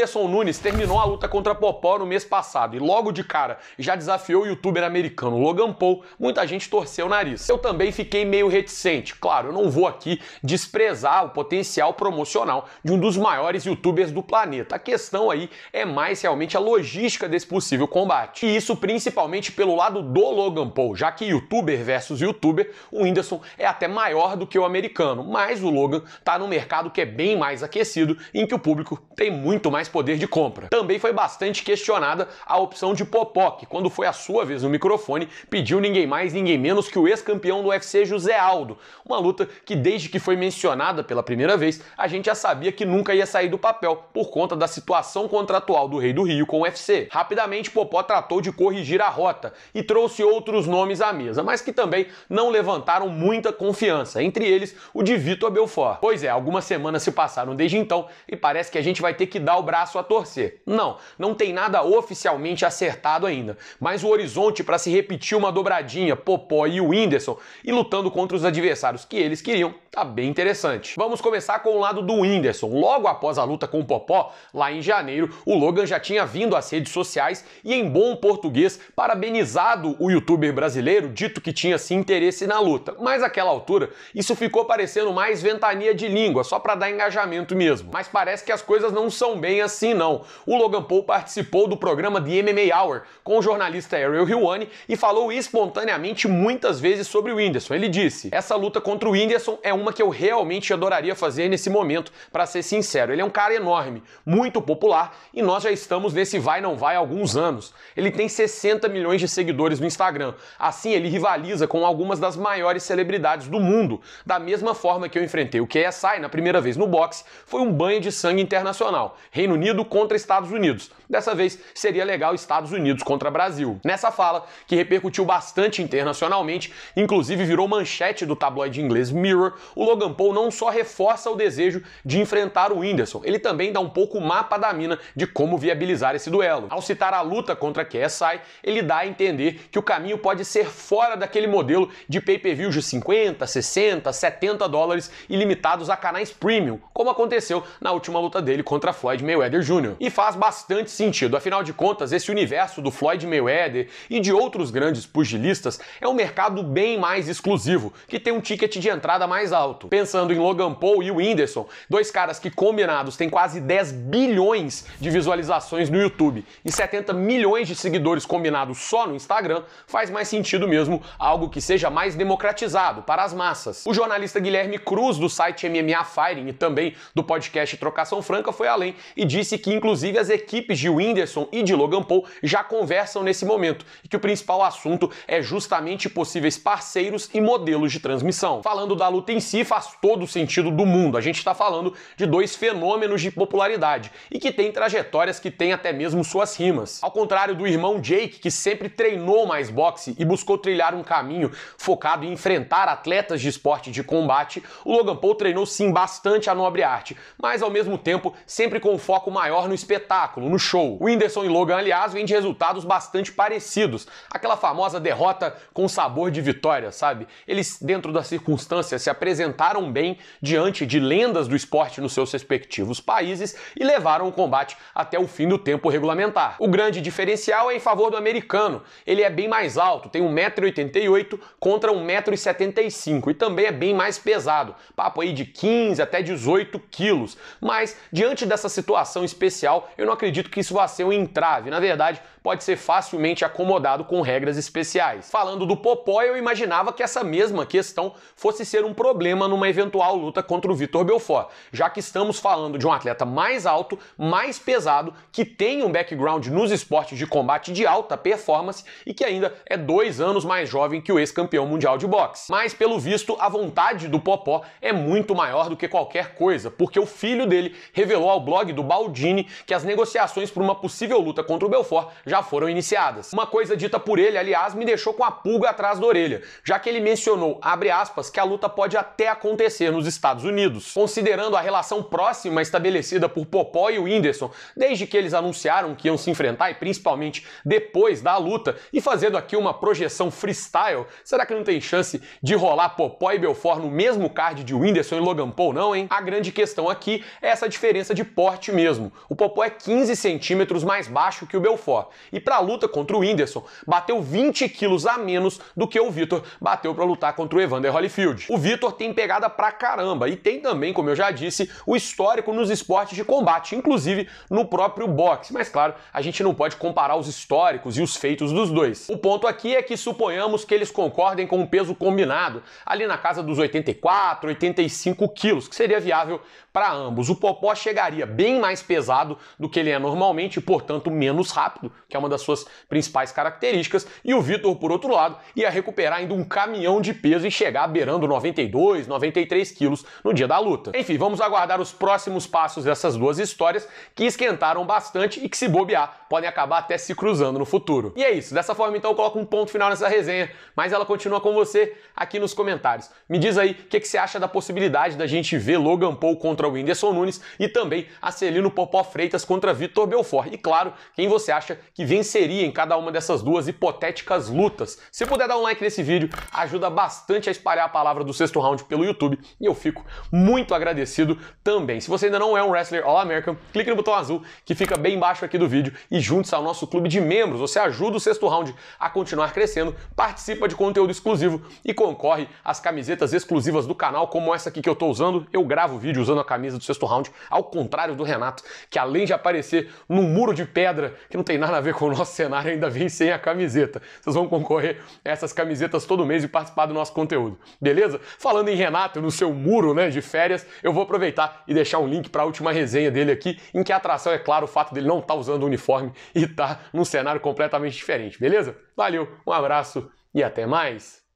Whindersson Nunes terminou a luta contra Popó no mês passado e logo de cara já desafiou o youtuber americano Logan Paul, muita gente torceu o nariz. Eu também fiquei meio reticente. Claro, eu não vou aqui desprezar o potencial promocional de um dos maiores youtubers do planeta. A questão aí é mais realmente a logística desse possível combate. E isso principalmente pelo lado do Logan Paul, já que youtuber versus youtuber, o Whindersson é até maior do que o americano, mas o Logan tá num mercado que é bem mais aquecido, em que o público tem muito mais poder de compra. Também foi bastante questionada a opção de Popó, que quando foi a sua vez no microfone, pediu ninguém mais, ninguém menos que o ex-campeão do UFC José Aldo. Uma luta que desde que foi mencionada pela primeira vez, a gente já sabia que nunca ia sair do papel por conta da situação contratual do Rei do Rio com o UFC. Rapidamente, Popó tratou de corrigir a rota e trouxe outros nomes à mesa, mas que também não levantaram muita confiança, entre eles o de Vitor Belfort. Pois é, algumas semanas se passaram desde então e parece que a gente vai ter que dar o braço braço a torcer. Não, não tem nada oficialmente acertado ainda, mas o horizonte para se repetir uma dobradinha Popó e o Whindersson e lutando contra os adversários que eles queriam tá bem interessante. Vamos começar com o lado do Whindersson. Logo após a luta com o Popó, lá em janeiro, o Logan já tinha vindo às redes sociais e, em bom português, parabenizado o youtuber brasileiro, dito que tinha se interesse na luta. Mas àquela altura, isso ficou parecendo mais ventania de língua, só para dar engajamento mesmo. Mas parece que as coisas não são bem assim assim não. O Logan Paul participou do programa The MMA Hour com o jornalista Ariel Helwani e falou espontaneamente muitas vezes sobre o Whindersson. Ele disse: "Essa luta contra o Whindersson é uma que eu realmente adoraria fazer nesse momento, para ser sincero. Ele é um cara enorme, muito popular e nós já estamos nesse vai não vai há alguns anos. Ele tem 60 milhões de seguidores no Instagram. Assim ele rivaliza com algumas das maiores celebridades do mundo. Da mesma forma que eu enfrentei o KSI na primeira vez no boxe, foi um banho de sangue internacional. Reino Unido contra Estados Unidos. Dessa vez seria legal Estados Unidos contra Brasil. Nessa fala, que repercutiu bastante internacionalmente, inclusive virou manchete do tabloide inglês Mirror, o Logan Paul não só reforça o desejo de enfrentar o Whindersson, ele também dá um pouco o mapa da mina de como viabilizar esse duelo. Ao citar a luta contra KSI, ele dá a entender que o caminho pode ser fora daquele modelo de pay-per-view de 50, 60, 70 dólares ilimitados a canais premium, como aconteceu na última luta dele contra Floyd Mayweather Mayweather Jr. E faz bastante sentido, afinal de contas, esse universo do Floyd Mayweather e de outros grandes pugilistas é um mercado bem mais exclusivo, que tem um ticket de entrada mais alto. Pensando em Logan Paul e o Whindersson, dois caras que combinados têm quase 10 bilhões de visualizações no YouTube e 70 milhões de seguidores combinados só no Instagram, faz mais sentido mesmo algo que seja mais democratizado para as massas. O jornalista Guilherme Cruz, do site MMA Firing e também do podcast Trocação Franca, foi além e disse que, inclusive, as equipes de Whindersson e de Logan Paul já conversam nesse momento e que o principal assunto é justamente possíveis parceiros e modelos de transmissão. Falando da luta em si, faz todo o sentido do mundo. A gente está falando de dois fenômenos de popularidade e que têm trajetórias que têm até mesmo suas rimas. Ao contrário do irmão Jake, que sempre treinou mais boxe e buscou trilhar um caminho focado em enfrentar atletas de esporte de combate, o Logan Paul treinou sim bastante a nobre arte, mas ao mesmo tempo sempre com foco foco maior no espetáculo, no show. O Whindersson e Logan, aliás, vêm de resultados bastante parecidos. Aquela famosa derrota com sabor de vitória, sabe? Eles, dentro das circunstâncias, se apresentaram bem diante de lendas do esporte nos seus respectivos países e levaram o combate até o fim do tempo regulamentar. O grande diferencial é em favor do americano. Ele é bem mais alto, tem 1,88m contra 1,75m e também é bem mais pesado, papo aí de 15 até 18 quilos. Mas, diante dessa situação, especial, eu não acredito que isso vá ser um entrave. Na verdade, pode ser facilmente acomodado com regras especiais. Falando do Popó, eu imaginava que essa mesma questão fosse ser um problema numa eventual luta contra o Vitor Belfort, já que estamos falando de um atleta mais alto, mais pesado, que tem um background nos esportes de combate de alta performance e que ainda é dois anos mais jovem que o ex-campeão mundial de boxe. Mas, pelo visto, a vontade do Popó é muito maior do que qualquer coisa, porque o filho dele revelou ao blog do Baldini que as negociações para uma possível luta contra o Belfort já foram iniciadas. Uma coisa dita por ele, aliás, me deixou com a pulga atrás da orelha, já que ele mencionou, abre aspas, que a luta pode até acontecer nos Estados Unidos. Considerando a relação próxima estabelecida por Popó e Whindersson, desde que eles anunciaram que iam se enfrentar e principalmente depois da luta, e fazendo aqui uma projeção freestyle, será que não tem chance de rolar Popó e Belfort no mesmo card de Whindersson e Logan Paul, não, hein? A grande questão aqui é essa diferença de porte mesmo. O Popó é 15 centímetros mais baixo que o Belfort e para a luta contra o Whindersson, bateu 20 quilos a menos do que o Vitor bateu para lutar contra o Evander Holyfield. O Vitor tem pegada pra caramba e tem também, como eu já disse, o histórico nos esportes de combate, inclusive no próprio boxe. Mas claro, a gente não pode comparar os históricos e os feitos dos dois. O ponto aqui é que suponhamos que eles concordem com um peso combinado, ali na casa dos 84, 85 quilos, que seria viável para ambos. O Popó chegaria bem mais pesado do que ele é normalmente, e, portanto menos rápido, que é uma das suas principais características, e o Vitor, por outro lado, ia recuperar ainda um caminhão de peso e chegar beirando 92, 93 quilos no dia da luta. Enfim, vamos aguardar os próximos passos dessas duas histórias que esquentaram bastante e que, se bobear, podem acabar até se cruzando no futuro. E é isso, dessa forma então eu coloco um ponto final nessa resenha, mas ela continua com você aqui nos comentários. Me diz aí o que, que você acha da possibilidade da gente ver Logan Paul contra o Whindersson Nunes e também a Celino Popó Freitas contra Vitor Belfort. E claro, quem você acha que que venceria em cada uma dessas duas hipotéticas lutas. Se puder dar um like nesse vídeo, ajuda bastante a espalhar a palavra do sexto round pelo YouTube e eu fico muito agradecido também. Se você ainda não é um wrestler All-American, clique no botão azul que fica bem embaixo aqui do vídeo e junte-se ao nosso clube de membros. Você ajuda o sexto round a continuar crescendo, participa de conteúdo exclusivo e concorre às camisetas exclusivas do canal, como essa aqui que eu estou usando. Eu gravo vídeo usando a camisa do sexto round, ao contrário do Renato, que além de aparecer num muro de pedra que não tem nada a ver ver com o nosso cenário ainda vem sem a camiseta. Vocês vão concorrer a essas camisetas todo mês e participar do nosso conteúdo, beleza? Falando em Renato, no seu muro né, de férias, eu vou aproveitar e deixar um link para a última resenha dele aqui, em que a atração é, claro, o fato dele não estar tá usando o uniforme e estar tá num cenário completamente diferente, beleza? Valeu, um abraço e até mais!